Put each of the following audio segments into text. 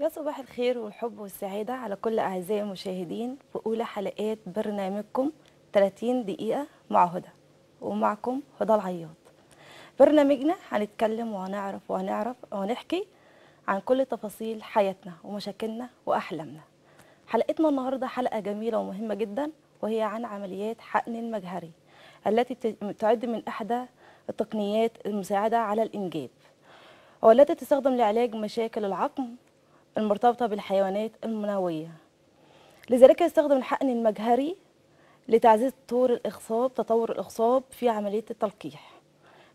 يا صباح الخير والحب والسعادة على كل أعزائي المشاهدين في أولى حلقات برنامجكم 30 دقيقة مع هدى ومعكم هدى العياط برنامجنا هنتكلم وهنعرف وهنعرف وهنحكي عن كل تفاصيل حياتنا ومشاكلنا وأحلامنا حلقتنا النهاردة حلقة جميلة ومهمة جدا وهي عن عمليات حقن المجهري التي تعد من إحدى التقنيات المساعدة على الإنجاب والتي تستخدم لعلاج مشاكل العقم المرتبطة بالحيوانات المنوية لذلك يستخدم الحقن المجهري لتعزيز طور الإخصاب تطور الإخصاب في عملية التلقيح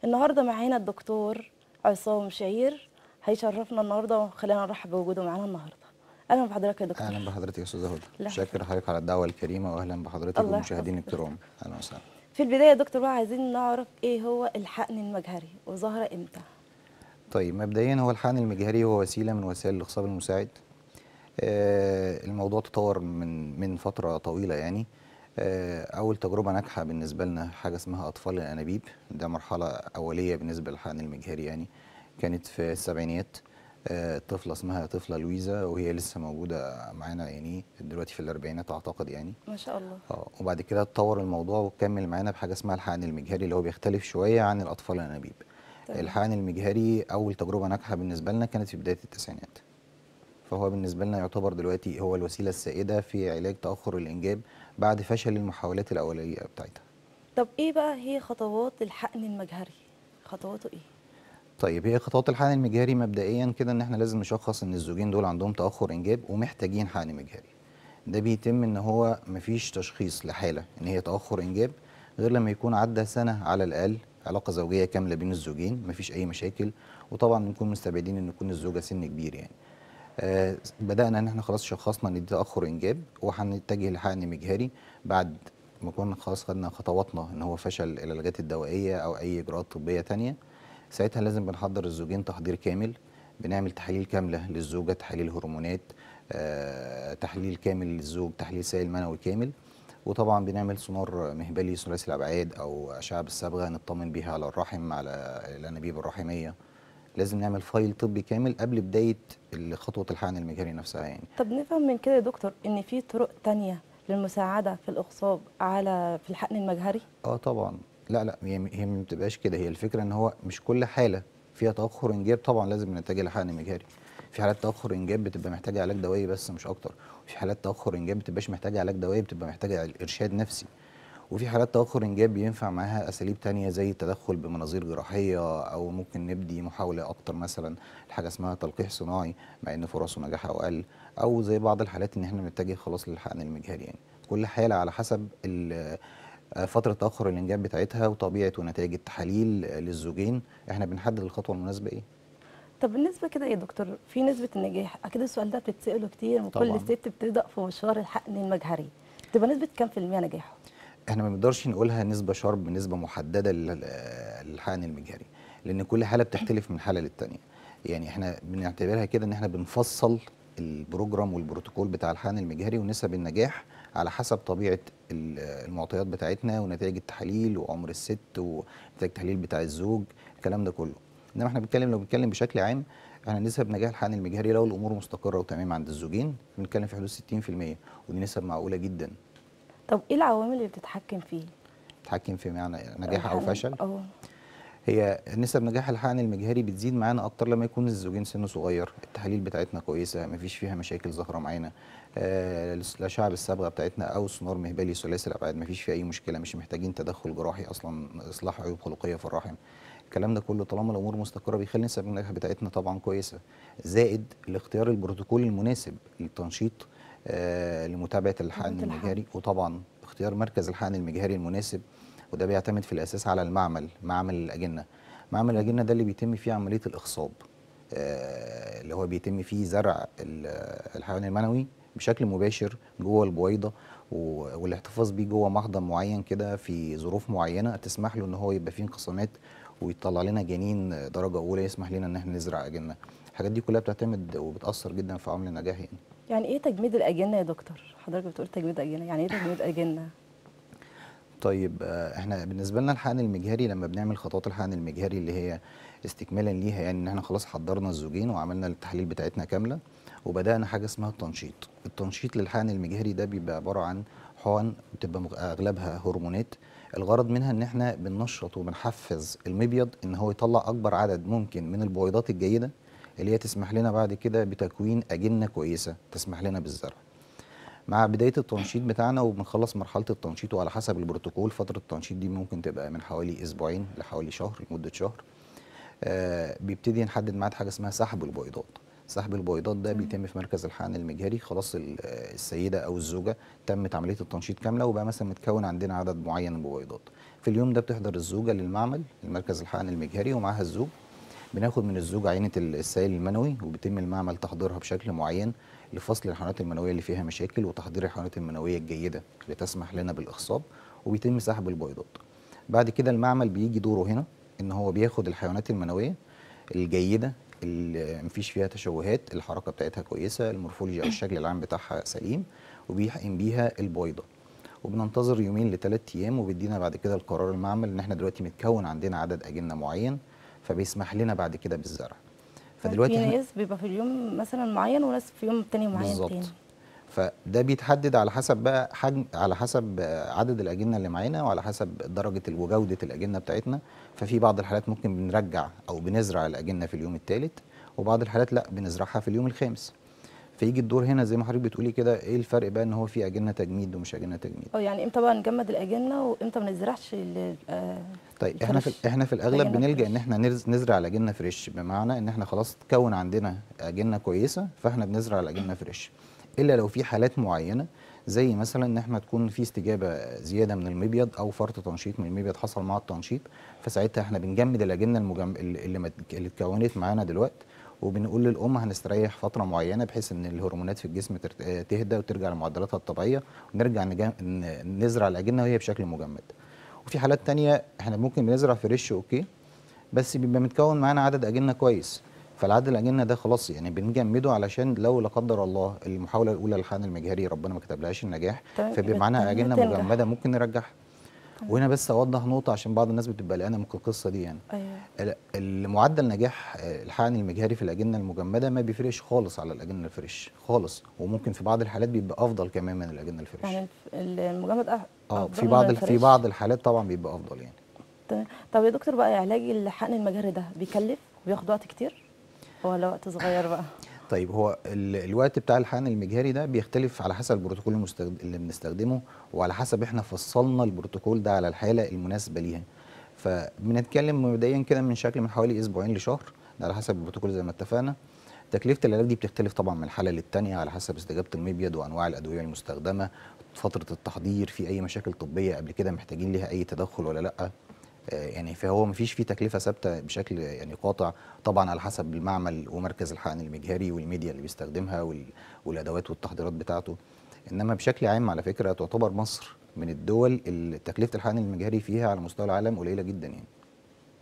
النهاردة معانا الدكتور عصام شعير هيشرفنا النهاردة وخلينا نرحب بوجوده معانا النهاردة اهلا بحضرتك يا دكتور اهلا بحضرتك يا استاذه هدى شاكر حضرتك على الدعوه الكريمه واهلا بحضرتك والمشاهدين الكرام اهلا وسهلا في البدايه يا دكتور بقى عايزين نعرف ايه هو الحقن المجهري وظهر امتى طيب مبدئيا هو الحقن المجهري هو وسيله من وسائل الاغصاب المساعد آه، الموضوع تطور من من فتره طويله يعني آه، اول تجربه ناجحه بالنسبه لنا حاجه اسمها اطفال الانابيب ده مرحله اوليه بالنسبه للحقن المجهري يعني كانت في السبعينيات آه، طفله اسمها طفله لويزا وهي لسه موجوده معانا يعني دلوقتي في الاربعينات اعتقد يعني ما شاء الله اه وبعد كده اتطور الموضوع وكمل معانا بحاجه اسمها الحقن المجهري اللي هو بيختلف شويه عن الاطفال الانابيب طيب. الحقن المجهري اول تجربه ناجحه بالنسبه لنا كانت في بدايه التسعينات فهو بالنسبه لنا يعتبر دلوقتي هو الوسيله السائده في علاج تاخر الانجاب بعد فشل المحاولات الاوليه بتاعتها طب ايه بقى هي خطوات الحقن المجهري خطواته ايه طيب هي خطوات الحقن المجهري مبدئيا كده ان احنا لازم نشخص ان الزوجين دول عندهم تاخر انجاب ومحتاجين حقن مجهري ده بيتم ان هو مفيش تشخيص لحاله ان هي تاخر انجاب غير لما يكون عدى سنه على الاقل علاقه زوجيه كامله بين الزوجين مفيش اي مشاكل وطبعا نكون مستبعدين ان تكون الزوجه سن كبير يعني آه بدانا ان احنا خلاص شخصنا ان تاخر انجاب وهنتجه لحقن مجهري بعد ما كنا خلاص خدنا خطواتنا ان هو فشل العلاجات الدوائيه او اي اجراءات طبيه ثانيه ساعتها لازم بنحضر الزوجين تحضير كامل بنعمل تحاليل كامله للزوجه تحاليل هرمونات آه، تحليل كامل للزوج تحليل سائل منوي كامل وطبعا بنعمل سونار مهبلي ثلاثي الابعاد او اشعه بالصبغه نطمن بيها على الرحم على الانابيب الرحميه لازم نعمل فايل طبي كامل قبل بدايه خطوه الحقن المجهري نفسها يعني طب نفهم من كده يا دكتور ان في طرق تانية للمساعده في الاخصاب على في الحقن المجهري اه طبعا لا لا هي ما بتبقاش كده هي الفكره ان هو مش كل حاله فيها تاخر انجاب طبعا لازم نتجه لحقن مجهري في حالات تاخر انجاب بتبقى محتاجه علاج دوائي بس مش اكتر وفي حالات تاخر انجاب بتبقاش محتاجه علاج دوائي بتبقى محتاجه ارشاد نفسي وفي حالات تاخر انجاب ينفع معاها اساليب تانية زي التدخل بمناظير جراحيه او ممكن نبدي محاوله اكتر مثلا لحاجه اسمها تلقيح صناعي مع ان فرصه نجاحها اقل او زي بعض الحالات ان احنا بنتجه خلاص للحقن المجهري يعني كل حاله على حسب آه، فترة تأخر الإنجاب بتاعتها وطبيعة ونتائج التحاليل للزوجين إحنا بنحدد الخطوة المناسبة إيه طب بالنسبه كده ايه يا دكتور في نسبه النجاح اكيد السؤال ده بتتساله كتير وكل ست بتبدا في مشوار الحقن المجهري تبقى نسبه كام في المية نجاحه احنا ما بنقدرش نقولها نسبه شرب نسبه محدده للحقن المجهري لان كل حاله بتختلف من حاله للتانيه يعني احنا بنعتبرها كده ان احنا بنفصل البروجرام والبروتوكول بتاع الحقن المجهري ونسب النجاح على حسب طبيعه المعطيات بتاعتنا ونتائج التحاليل وعمر الست ونتائج التحليل بتاع الزوج الكلام ده كله انما احنا بنتكلم لو بنتكلم بشكل عام احنا نسب نجاح الحقن المجهري لو الامور مستقره وتمام عند الزوجين بنتكلم في حدود 60% ودي نسب معقوله جدا طب ايه العوامل اللي بتتحكم فيه بتتحكم في معنى نجاح او فشل اه هي نسب نجاح الحقن المجهري بتزيد معانا اكتر لما يكون الزوجين سنه صغير التحاليل بتاعتنا كويسه مفيش فيها مشاكل ظاهره معانا آه الاشعه بالصبغه بتاعتنا او سونار مهبلي ثلاثي الابعاد مفيش فيه اي مشكله مش محتاجين تدخل جراحي اصلا اصلاح عيوب خلقيه في الرحم الكلام ده كله طالما الامور مستقره بيخلي نسب النجاح بتاعتنا طبعا كويسه زائد الاختيار البروتوكول المناسب للتنشيط آه، لمتابعه الحقن المجهري وطبعا اختيار مركز الحقن المجهري المناسب وده بيعتمد في الاساس على المعمل معمل الاجنه معمل الاجنه ده اللي بيتم فيه عمليه الاخصاب آه، اللي هو بيتم فيه زرع الحيوان المنوي بشكل مباشر جوه البويضه والاحتفاظ بيه جوه محضن معين كده في ظروف معينه تسمح له ان هو يبقى فيه انقسامات ويطلع لنا جنين درجه اولى يسمح لنا ان احنا نزرع اجنه الحاجات دي كلها بتعتمد وبتاثر جدا في عمل النجاح يعني يعني ايه تجميد الاجنه يا دكتور حضرتك بتقول تجميد اجنه يعني ايه تجميد اجنه طيب آه، احنا بالنسبه لنا الحقن المجهري لما بنعمل خطوات الحقن المجهري اللي هي استكمالا ليها يعني ان احنا خلاص حضرنا الزوجين وعملنا التحاليل بتاعتنا كامله وبدانا حاجه اسمها التنشيط التنشيط للحقن المجهري ده بيبقى عباره عن حقن بتبقى اغلبها هرمونات الغرض منها ان احنا بننشط وبنحفز المبيض ان هو يطلع اكبر عدد ممكن من البويضات الجيده اللي هي تسمح لنا بعد كده بتكوين اجنه كويسه تسمح لنا بالزرع مع بدايه التنشيط بتاعنا وبنخلص مرحله التنشيط وعلى حسب البروتوكول فتره التنشيط دي ممكن تبقى من حوالي اسبوعين لحوالي شهر لمده شهر آه بيبتدي نحدد معاد حاجه اسمها سحب البويضات سحب البويضات ده بيتم في مركز الحقن المجهري خلاص السيده او الزوجه تمت عمليه التنشيط كامله وبقى مثلا متكون عندنا عدد معين من البويضات في اليوم ده بتحضر الزوجه للمعمل المركز الحقن المجهري ومعاها الزوج بناخد من الزوج عينه السائل المنوي وبيتم المعمل تحضيرها بشكل معين لفصل الحيوانات المنويه اللي فيها مشاكل وتحضير الحيوانات المنويه الجيده اللي تسمح لنا بالاخصاب وبيتم سحب البويضات بعد كده المعمل بيجي دوره هنا ان هو بياخد الحيوانات المنويه الجيده مفيش فيها تشوهات الحركه بتاعتها كويسه المورفولوجي او الشكل العام بتاعها سليم وبيحقن بيها البويضه وبننتظر يومين لثلاث ايام وبيدينا بعد كده القرار المعمل ان احنا دلوقتي متكون عندنا عدد اجنه معين فبيسمح لنا بعد كده بالزرع فدلوقتي في ناس بيبقى في اليوم مثلا معين وناس في يوم تاني معين بالظبط فده بيتحدد على حسب بقى حجم على حسب عدد الاجنه اللي معانا وعلى حسب درجه وجوده الاجنه بتاعتنا ففي بعض الحالات ممكن بنرجع او بنزرع الاجنه في اليوم الثالث وبعض الحالات لا بنزرعها في اليوم الخامس فيجي الدور هنا زي ما حضرتك بتقولي كده ايه الفرق بقى ان هو في اجنه تجميد ومش اجنه تجميد اه يعني امتى بقى نجمد الاجنه وامتى ما نزرعش آه طيب احنا في احنا في الاغلب بنلجا ان احنا نزرع الاجنه فريش بمعنى ان احنا خلاص تكون عندنا اجنه كويسه فاحنا بنزرع الاجنه فريش الا لو في حالات معينه زي مثلا ان احنا تكون في استجابه زياده من المبيض او فرط تنشيط من المبيض حصل مع التنشيط فساعتها احنا بنجمد الاجنه المجم... اللي اللي اتكونت معانا دلوقتي وبنقول للام هنستريح فتره معينه بحيث ان الهرمونات في الجسم تهدى وترجع لمعدلاتها الطبيعيه ونرجع نجم... نزرع الاجنه وهي بشكل مجمد. وفي حالات تانية احنا ممكن بنزرع فريش اوكي بس بيبقى متكون معانا عدد اجنه كويس فالعدد الأجنة ده خلاص يعني بنجمده علشان لو لا قدر الله المحاولة الأولى للحقن المجهري ربنا ما كتبلهاش النجاح فبيبقى طيب، معانا أجنة مجمدة ممكن نرجعها طيب. وهنا بس اوضح نقطه عشان بعض الناس بتبقى قلقانه من القصه دي يعني أيوة. معدل نجاح الحقن آه، المجهري في الاجنه المجمده ما بيفرقش خالص على الاجنه الفريش خالص وممكن في بعض الحالات بيبقى افضل كمان من الاجنه الفريش يعني المجمد أفضل اه في بعض في بعض الحالات طبعا بيبقى افضل يعني تمام طيب، طب يا دكتور بقى علاج الحقن المجهري ده بيكلف وبياخد وقت كتير هو وقت صغير بقى طيب هو الوقت بتاع الحقن المجهري ده بيختلف على حسب البروتوكول المستخد... اللي بنستخدمه وعلى حسب احنا فصلنا البروتوكول ده على الحاله المناسبه ليها فبنتكلم مبدئيا كده من شكل من حوالي اسبوعين لشهر ده على حسب البروتوكول زي ما اتفقنا تكلفه العلاج دي بتختلف طبعا من حاله للتانيه على حسب استجابه المبيض وانواع الادويه المستخدمه فتره التحضير في اي مشاكل طبيه قبل كده محتاجين ليها اي تدخل ولا لا آه، يعني فهو ما فيش فيه تكلفه ثابته بشكل يعني قاطع طبعا على حسب المعمل ومركز الحقن المجهري والميديا اللي بيستخدمها والادوات والتحضيرات بتاعته انما بشكل عام على فكره تعتبر مصر من الدول اللي تكلفه الحقن المجهري فيها على مستوى العالم قليله جدا يعني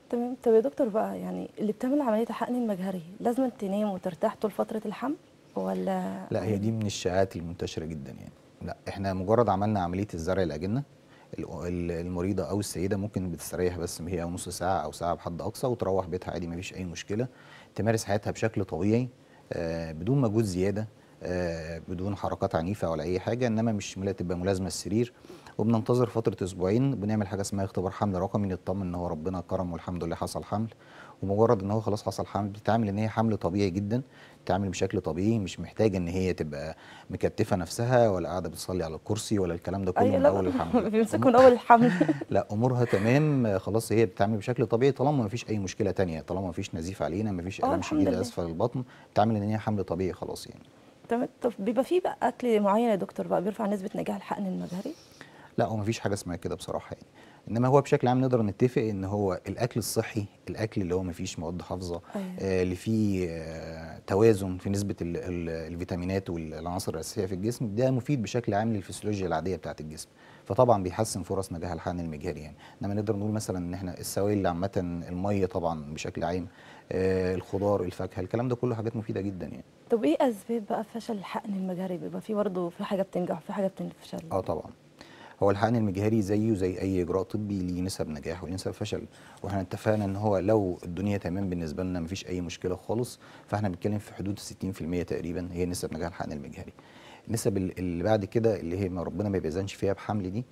تمام طب يا دكتور بقى يعني اللي بتعمل عمليه الحقن المجهري لازم تنام وترتاح طول فتره الحمل ولا لا هي دي من الشائعات المنتشره جدا يعني لا احنا مجرد عملنا عمليه الزرع الاجنه المريضه او السيده ممكن بتستريح بس هي نص ساعه او ساعه بحد اقصى وتروح بيتها عادي مفيش اي مشكله تمارس حياتها بشكل طبيعي آه، بدون مجهود زياده آه، بدون حركات عنيفه ولا اي حاجه انما مش تبقى ملازمه السرير وبننتظر فتره اسبوعين بنعمل حاجه اسمها اختبار حمل رقمي نطمن ان هو ربنا كرم والحمد لله حصل حمل ومجرد ان هو خلاص حصل حمل بتتعامل ان هي حمل طبيعي جدا بتتعامل بشكل طبيعي مش محتاجه ان هي تبقى مكتفه نفسها ولا قاعده بتصلي على الكرسي ولا الكلام ده كله أيوة، من اول الحمل بيمسكوا من اول الحمل لا امورها تمام خلاص هي بتتعامل بشكل طبيعي طالما ما فيش اي مشكله تانية طالما ما فيش نزيف علينا ما فيش الم آه، شديد اسفل البطن بتتعامل ان هي حمل طبيعي خلاص يعني تمام طب بيبقى في بقى اكل معين يا دكتور بقى بيرفع نسبه نجاح الحقن المجهري لا هو مفيش حاجه اسمها كده بصراحه يعني انما هو بشكل عام نقدر نتفق ان هو الاكل الصحي الاكل اللي هو مفيش مواد حافظه أيه. آه اللي فيه آه توازن في نسبه الـ الـ الفيتامينات والعناصر الاساسيه في الجسم ده مفيد بشكل عام للفسيولوجيا العاديه بتاعه الجسم فطبعا بيحسن فرص نجاح الحقن المجهري يعني انما نقدر نقول مثلا ان احنا السوائل عامه الميه طبعا بشكل عام آه الخضار الفاكهه الكلام ده كله حاجات مفيده جدا يعني طب ايه اسباب بقى فشل الحقن المجهري بيبقى في برضه في حاجه بتنجح وفي حاجه بتفشل اه طبعا هو الحقن المجهري زيه زي اي اجراء طبي ليه نسب نجاح وليه نسب فشل واحنا اتفقنا ان هو لو الدنيا تمام بالنسبه لنا مفيش اي مشكله خالص فاحنا بنتكلم في حدود 60% تقريبا هي نسب نجاح الحقن المجهري النسب اللي بعد كده اللي هي ما ربنا ما بيأذنش فيها بحمل دي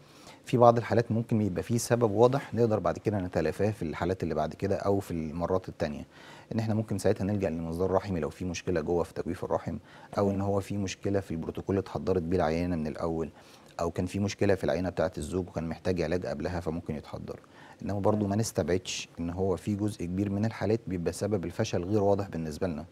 في بعض الحالات ممكن يبقى فيه سبب واضح نقدر بعد كده نتلافاه في الحالات اللي بعد كده او في المرات الثانيه ان احنا ممكن ساعتها نلجا لمصدر رحمي لو في مشكله جوه في تجويف الرحم او ان هو في مشكله في البروتوكول اتحضرت بيه العيانه من الاول او كان في مشكله في العينه بتاعه الزوج وكان محتاج علاج قبلها فممكن يتحضر انما برضو ما نستبعدش ان هو في جزء كبير من الحالات بيبقى سبب الفشل غير واضح بالنسبه لنا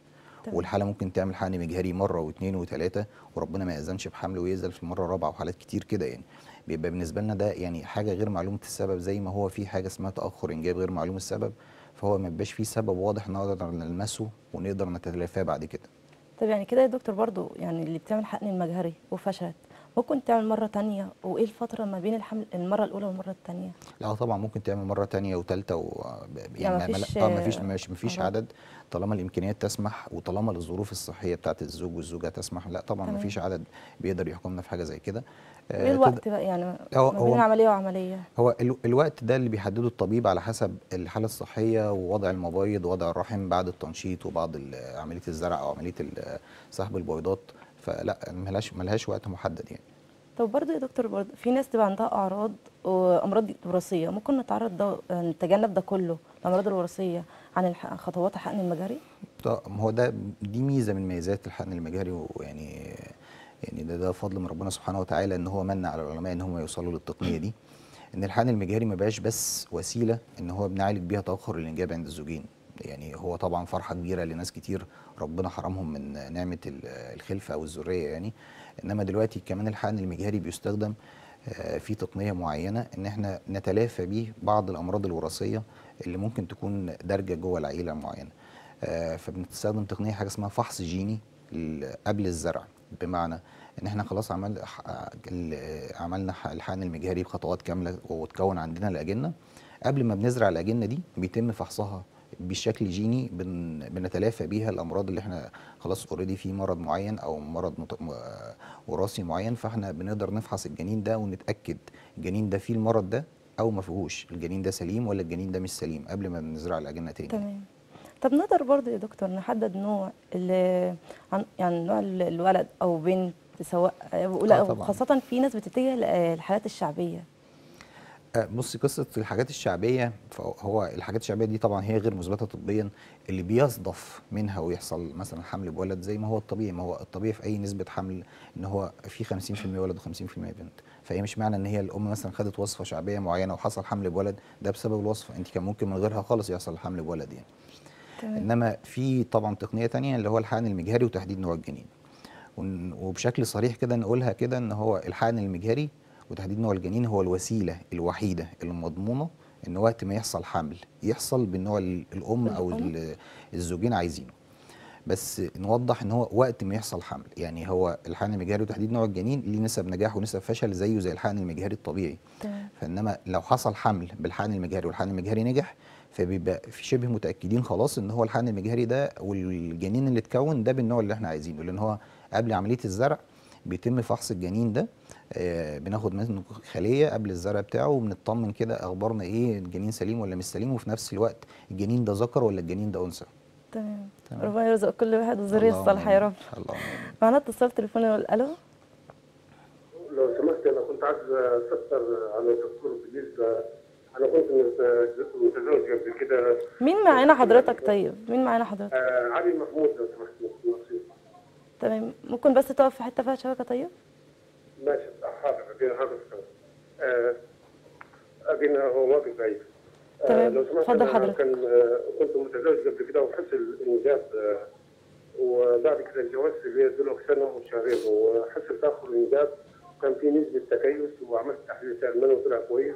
والحاله ممكن تعمل حقن مجهري مره واثنين وثلاثه وربنا ما يأذنش بحمل ويزل في المره الرابعه وحالات كتير كده يعني بيبقى بالنسبه لنا ده يعني حاجه غير معلومه السبب زي ما هو في حاجه اسمها تاخر انجاب غير معلوم السبب فهو ما بيبقاش فيه سبب واضح نقدر نلمسه ونقدر نتلافاه بعد كده طب يعني كده يا دكتور برضو يعني اللي بتعمل حقن المجهري وفشلت ممكن تعمل مره تانية وايه الفتره ما بين الحمل المره الاولى والمره الثانيه لا طبعا ممكن تعمل مره تانية وثالثه و... يعني, يعني اه، ما فيش ما فيش مفيش عدد طالما الامكانيات تسمح وطالما الظروف الصحيه بتاعت الزوج والزوجه تسمح لا طبعا ما فيش عدد بيقدر يحكمنا في حاجه زي كده ايه آه، الوقت بقى يعني هو ما بين عمليه وعمليه هو الوقت ده اللي بيحدده الطبيب على حسب الحاله الصحيه ووضع المبايض ووضع الرحم بعد التنشيط وبعد عمليه الزرع او عمليه سحب البويضات فلا ملهاش ملهاش وقت محدد يعني طب برضه يا دكتور برضه في ناس تبقى عندها اعراض وامراض وراثيه ممكن نتعرض ده نتجنب ده كله الامراض الوراثيه عن خطوات الحقن المجهري؟ طب هو ده دي ميزه من ميزات الحقن المجهري ويعني يعني ده ده فضل من ربنا سبحانه وتعالى ان هو من على العلماء ان هم يوصلوا للتقنيه دي ان الحقن المجهري ما بقاش بس وسيله ان هو بنعالج بيها تاخر الانجاب عند الزوجين يعني هو طبعا فرحه كبيره لناس كتير ربنا حرمهم من نعمه الخلفه او الذريه يعني انما دلوقتي كمان الحقن المجهري بيستخدم آه، في تقنيه معينه ان احنا نتلافى بيه بعض الامراض الوراثيه اللي ممكن تكون دارجه جوه العيله معينه آه، فبنستخدم تقنيه حاجه اسمها فحص جيني قبل الزرع بمعنى ان احنا خلاص عمل عملنا الحقن المجهري بخطوات كامله وتكون عندنا الاجنه قبل ما بنزرع الاجنه دي بيتم فحصها بشكل جيني بن بنتلافى بيها الامراض اللي احنا خلاص اوريدي في مرض معين او مرض وراثي معين فاحنا بنقدر نفحص الجنين ده ونتاكد الجنين ده فيه المرض ده او ما فيهوش الجنين ده سليم ولا الجنين ده مش سليم قبل ما نزرع الاجنه تاني تمام طب نقدر برضه يا دكتور نحدد نوع عن يعني نوع الولد او بنت سواء آه خاصه في ناس بتتجه للحالات الشعبيه آه، بصي قصه الحاجات الشعبيه هو الحاجات الشعبيه دي طبعا هي غير مثبته طبيا اللي بيصدف منها ويحصل مثلا حمل بولد زي ما هو الطبيعي ما هو الطبيعي في اي نسبه حمل ان هو في 50% ولد و50% بنت فهي مش معنى ان هي الام مثلا خدت وصفه شعبيه معينه وحصل حمل بولد ده بسبب الوصفه انت كان ممكن من غيرها خالص يحصل حمل بولد يعني تمام. انما في طبعا تقنيه ثانيه اللي هو الحقن المجهري وتحديد نوع الجنين وبشكل صريح كده نقولها كده ان هو الحقن المجهري وتحديد نوع الجنين هو الوسيله الوحيده المضمونه ان وقت ما يحصل حمل يحصل بالنوع الام او الزوجين عايزينه بس نوضح ان هو وقت ما يحصل حمل يعني هو الحقن المجهري وتحديد نوع الجنين ليه نسب نجاح ونسب فشل زيه زي الحقن المجهري الطبيعي تمام فانما لو حصل حمل بالحقن المجهري والحقن المجهري نجح فبيبقى في شبه متاكدين خلاص ان هو الحقن المجهري ده والجنين اللي اتكون ده بالنوع اللي احنا عايزينه لان هو قبل عمليه الزرع بيتم فحص الجنين ده آه، بناخد منه خليه قبل الزرع بتاعه وبنطمن كده اخبارنا ايه الجنين سليم ولا مش سليم وفي نفس الوقت الجنين ده ذكر ولا الجنين ده انثى تمام ربنا يرزق كل واحد الذريه الصالحه يا رب الله معانا اتصال تليفوني الو لو سمحت انا كنت عايز استفسر على الدكتور بالنسبه انا كنت متزوج قبل كده مين معانا حضرتك طيب؟ مين معانا حضرتك؟ آه علي محمود لو سمحت تمام ممكن بس تقف في حته فيها شبكه طيب؟ meesha dhexaad been hadalka أبينا ماضي بعيد أه، لو سمحت أنا كان أه، كنت متزوج قبل كده وحس الإنجاب أه، وبعد كده اتجوزت ليا دلوقتي سنة وشهرين وحس بتأخر الإنجاب كان في نسبة تكيس وعملت تحليل سلمان وطلع كويس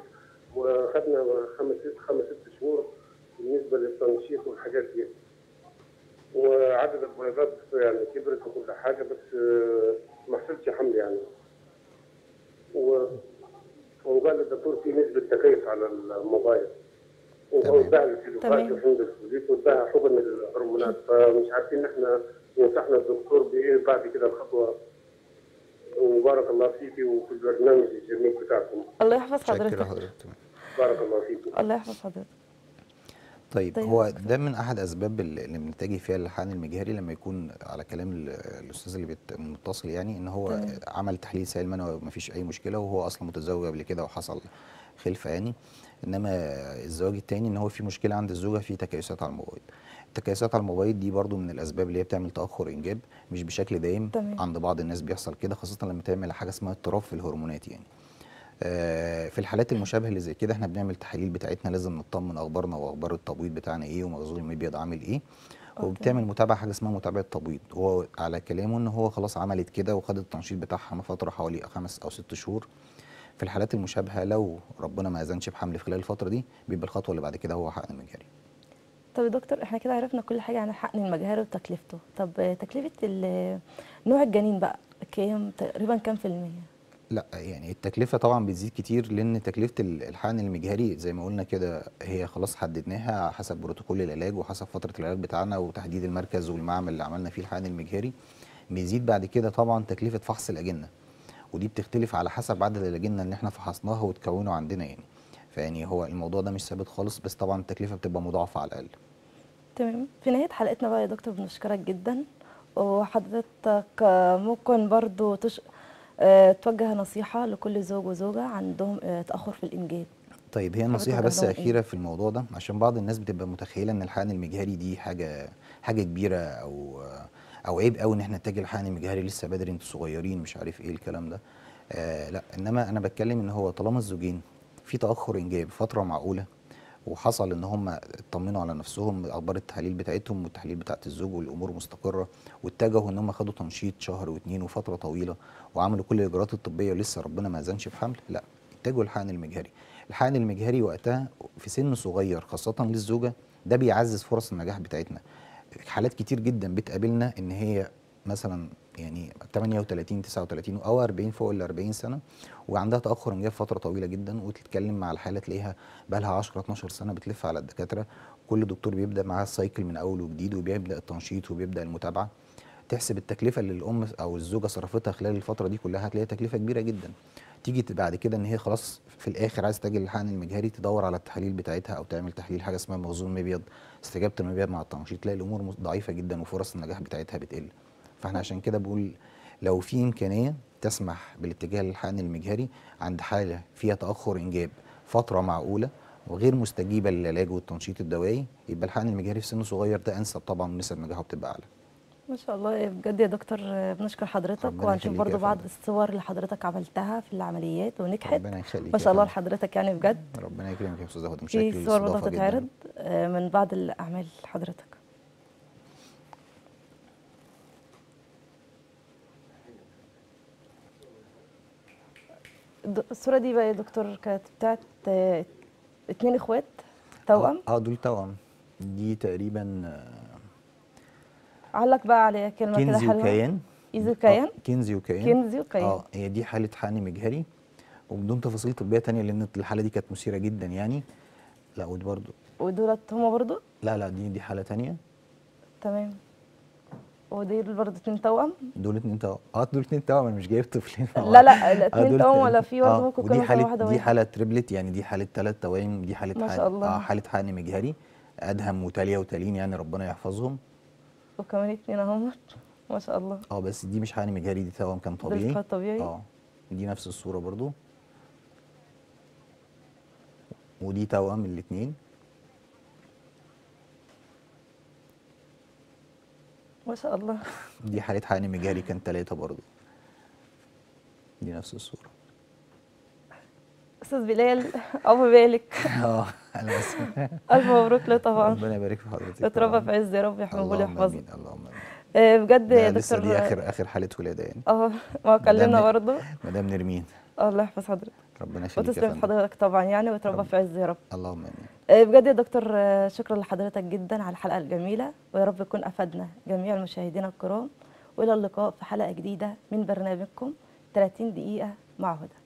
واخذنا خمس ست خمس ست شهور بالنسبة للتنشيط والحاجات دي وعدد البيضات يعني كبرت وكل حاجة بس ما حصلش حمل يعني وقال الدكتور في نسبه تكيف على الموبايل واداها الفيديوهات واداها حقن الهرمونات فمش عارفين نحن ينصحنا الدكتور بايه بعد كده الخطوه وبارك الله فيك وفي البرنامج الجميل بتاعكم الله يحفظ حضرتك, حضرتك. بارك الله فيكم الله يحفظ حضرتك طيب, طيب هو ده من احد اسباب اللي بنتجه فيها للحقن المجهري لما يكون على كلام الاستاذ اللي متصل يعني ان هو طيب. عمل تحليل سائل منوي وما فيش اي مشكله وهو اصلا متزوج قبل كده وحصل خلفه يعني انما الزواج الثاني ان هو في مشكله عند الزوجه في تكيسات على الموبايل التكيسات على الموبايل دي برضو من الاسباب اللي هي بتعمل تاخر انجاب مش بشكل دائم عند بعض الناس بيحصل كده خاصه لما تعمل حاجه اسمها اضطراب في الهرمونات يعني آه، في الحالات المشابهه اللي زي كده احنا بنعمل تحاليل بتاعتنا لازم نطمن اخبارنا واخبار التبويض بتاعنا ايه ومخزون المبيض عامل ايه أوكي. وبتعمل متابعه حاجه اسمها متابعه تبويض هو على كلامه ان هو خلاص عملت كده وخد التنشيط بتاعها من فتره حوالي خمس او ست شهور في الحالات المشابهه لو ربنا ما اذنش بحمل خلال الفتره دي بيبقى الخطوه اللي بعد كده هو حقن المجهري طب يا دكتور احنا كده عرفنا كل حاجه عن حقن المجهري وتكلفته طب تكلفه نوع الجنين بقى كام تقريبا كام في الميه لا يعني التكلفه طبعا بتزيد كتير لان تكلفه الحقن المجهري زي ما قلنا كده هي خلاص حددناها حسب بروتوكول العلاج وحسب فتره العلاج بتاعنا وتحديد المركز والمعمل اللي عملنا فيه الحقن المجهري بيزيد بعد كده طبعا تكلفه فحص الاجنه ودي بتختلف على حسب عدد الاجنه اللي احنا فحصناها وتكونوا عندنا يعني فيعني هو الموضوع ده مش ثابت خالص بس طبعا التكلفه بتبقى مضاعفه على الاقل تمام في نهايه حلقتنا بقى يا دكتور بنشكرك جدا وحضرتك ممكن برضو تش... آه، توجه نصيحه لكل زوج وزوجه عندهم آه، تاخر في الانجاب طيب هي النصيحه بس إيه؟ اخيره إيه؟ في الموضوع ده عشان بعض الناس بتبقى متخيله ان الحقن المجهري دي حاجه حاجه كبيره او او عيب قوي ان احنا نتاج الحقن المجهري لسه بدري انتوا صغيرين مش عارف ايه الكلام ده آه لا انما انا بتكلم ان هو طالما الزوجين في تاخر انجاب فتره معقوله وحصل ان هم اطمنوا على نفسهم اخبار التحاليل بتاعتهم والتحاليل بتاعت الزوج والامور مستقره واتجهوا ان هم خدوا تنشيط شهر واثنين وفتره طويله وعملوا كل الاجراءات الطبيه ولسه ربنا ما اذنش في حمل لا اتجهوا للحقن المجهري الحقن المجهري وقتها في سن صغير خاصه للزوجه ده بيعزز فرص النجاح بتاعتنا حالات كتير جدا بتقابلنا ان هي مثلا يعني 38 39 او 40 فوق ال 40 سنه وعندها تاخر انجاب فتره طويله جدا وتتكلم مع الحاله تلاقيها بقى لها 10 12 سنه بتلف على الدكاتره كل دكتور بيبدا معاها السايكل من اول وجديد وبيبدا التنشيط وبيبدا المتابعه تحسب التكلفه اللي الام او الزوجه صرفتها خلال الفتره دي كلها هتلاقي تكلفه كبيره جدا تيجي بعد كده ان هي خلاص في الاخر عايز تجي للحقن المجهري تدور على التحاليل بتاعتها او تعمل تحليل حاجه اسمها مخزون مبيض استجابه المبيض مع التنشيط تلاقي الامور ضعيفه جدا وفرص النجاح بتاعتها بتقل فاحنا عشان كده بقول لو في امكانيه تسمح بالاتجاه للحقن المجهري عند حاله فيها تاخر انجاب فتره معقوله وغير مستجيبه للعلاج والتنشيط الدوائي يبقى الحقن المجهري في سن صغير ده انسب طبعا ونسب نجاحه بتبقى اعلى. ما شاء الله إيه، بجد يا دكتور بنشكر حضرتك وهنشوف برضو بعض الصور اللي حضرتك عملتها في العمليات ونجحت ربنا يخليك ما شاء الله لحضرتك يعني بجد ربنا يكرمك يا استاذه هدى مش في صور برضه هتتعرض آه، من بعض الاعمال حضرتك الصوره دي بقى يا دكتور كانت بتاعت اثنين آه، اخوات توأم اه دول توأم دي تقريبا آه، علق بقى عليها كلمه كده حلوه وكيان ايزي آه، وكيان آه كنزي وكيان كينزي وكيان اه هي دي حاله حقن مجهري وبدون تفاصيل طبيه تانية لان الحاله دي كانت مثيره جدا يعني لا ودي برضو ودولت هما برضو لا لا دي دي حاله تانية تمام هو برضه اتنين توأم؟ دول اتنين توأم اه دول اتنين توأم انا مش جايب طفلين لا لا آه، اتنين توأم ولا في برضه آه، ممكن ودي حالة واحدة دي حالة تريبلت يعني دي حالة ثلاث توائم دي حالة ما شاء الله اه حالة حقن مجهري ادهم وتاليه وتالين يعني ربنا يحفظهم وكمان اتنين اهم ما شاء الله اه بس دي مش حقن مجهري دي توأم كان طبيعي دي طبيعي اه دي نفس الصورة برضه ودي توأم الاثنين ما شاء الله دي حالة حاني مجالي كان ثلاثة برضه دي نفس الصورة أستاذ بلال عفو بالك اه أنا بس ألف مبروك له طبعا ربنا يبارك في حضرتك اتربى في عز يا رب يحميه ويحفظه اللهم آمين امين آه، بجد يا دكتور لسه دي اخر اخر حاله ولاده يعني اه ما كلمنا برضه مدام نرمين آه، الله يحفظ حضرتك ربنا يخليك وتسلم حضرتك طبعا يعني وتربى في عز يا رب اللهم امين آه، بجد يا دكتور آه، شكرا لحضرتك جدا على الحلقه الجميله ويا رب يكون افدنا جميع المشاهدين الكرام والى اللقاء في حلقه جديده من برنامجكم 30 دقيقه مع هدى